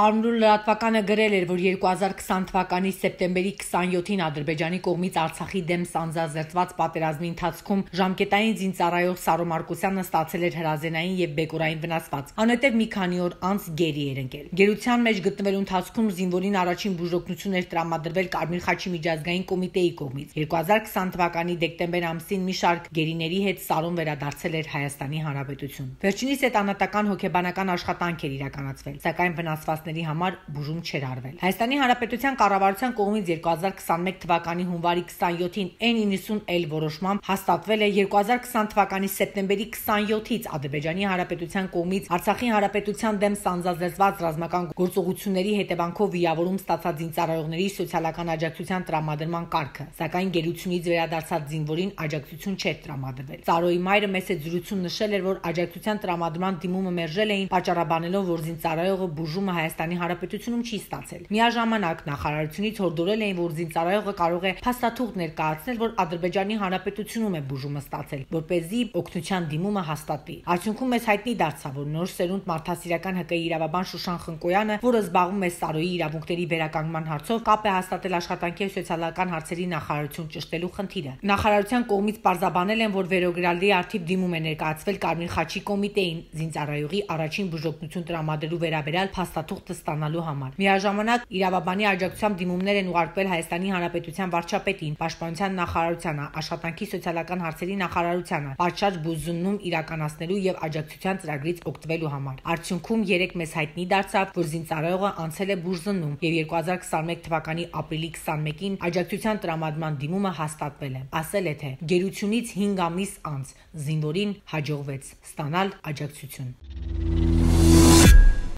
Արմրուլ լրատվականը գրել էր, որ 2020 թվականի սեպտեմբերի 27-ին Ադրբեջանի կողմից Արցախի դեմ սանձազերծված պատերազմի ընթացքում ժամկետային զինծառայող Սարո Մարկոսյանը ստացել էր հրազենային եւ բեկորային վնասված։ Անհետև մի քանի օր անց գերի էր ընկել։ Գերության մեջ գտնվելու ընթացքում զինվորին առաջին բուժօգնություն էր տրամադրվել Կարմիր խաչի միջազգային կոմիտեի կողմից։ 2020 թվականի դեկտեմբեր ամսին մի շարք գերիների հետ Սարոն վերադարձել էր Հայաստանի Հանրապետություն։ Վերջինիս այդ անատական հոգեբանական աշխատանք էր իրականացվել, սակայն վնասված մարդկանցների համար բուժում չէր արվել։ Հայաստանի Հանրապետության կառավարության կողմից 2021 թվականի հունվարի 27-ին N90L որոշմամբ հաստատվել է 2020 թվականի սեպտեմբերի 27-ից Ադրբեջանի Հանրապետության կողմից Արցախի Հանրապետության դեմ սանձազերծված ռազմական գործողությունների հետևանքով վիրավորում ստացած զինծառայողների սոցիալական աջակցության տրամադրման կարգը, սակայն գերությունից վերադարձած զինվորին աջակցություն չէր տրամադրվել։ Ծարոյի մայրը մեծ է զրույցում նշել էր, որ աջակցության տրամադրման դիմումը մերժել էին, պատճառաբանելով, որ զինծառայողը բուժումը հայ Հայաստանի Հանրապետությունում չի ստացել։ Միաժամանակ նախարարությունից հորդորել էին, որ զինծառայողը կարող է փաստաթուղթ ներկայացնել, որ Ադրբեջանի Հանրապետությունում է բուժումը ստացել, որ เป զի օգնության դիմումը հաստատվի։ Արդյունքում մեզ հայտնի դարձավ, որ նոր սերունդ մարդասիրական ՀԿ իրավաբան Շուշան Խնկոյանը, որը զբաղվում է Սարոյի իրավունքների վերականգնման հարցով, կապ է հաստատել աշխատանքի սոցիալական հարցերի նախարարություն ճշտելու խնդիրը։ Նախարարության կողմից պարզաբանել են, որ վերոգրալի արդիվ դիմում է ներկայացվել Կարմիր խաչի կոմիտեին զինծառայողի առաջին բուժօգնություն տրամադրելու վերաբերյալ փաստաթուղթ կոկտը ստանալու համար։ Միաժամանակ իրավաբանի աջակցությամբ դիմումներ են ուղարկվել Հայաստանի Հանրապետության վարչապետին, Պաշտպանության նախարարությանը, Աշխատանքի սոցիալական հարցերի նախարարությանը, պատշաճ բուժումն իրականացնելու եւ աջակցության ծրագրից օգտվելու համար։ Արդյունքում 3 մեզ հայտնի դարձավ, որ զինծառայողը անցել է բուժումն եւ 2021 թվականի ապրիլի 21-ին աջակցության տրամադրման դիմումը հաստատվել է։ Ասել է թե գերությունից 5 ամիս անց զինվորին հաջողվեց ստանալ աջակցություն։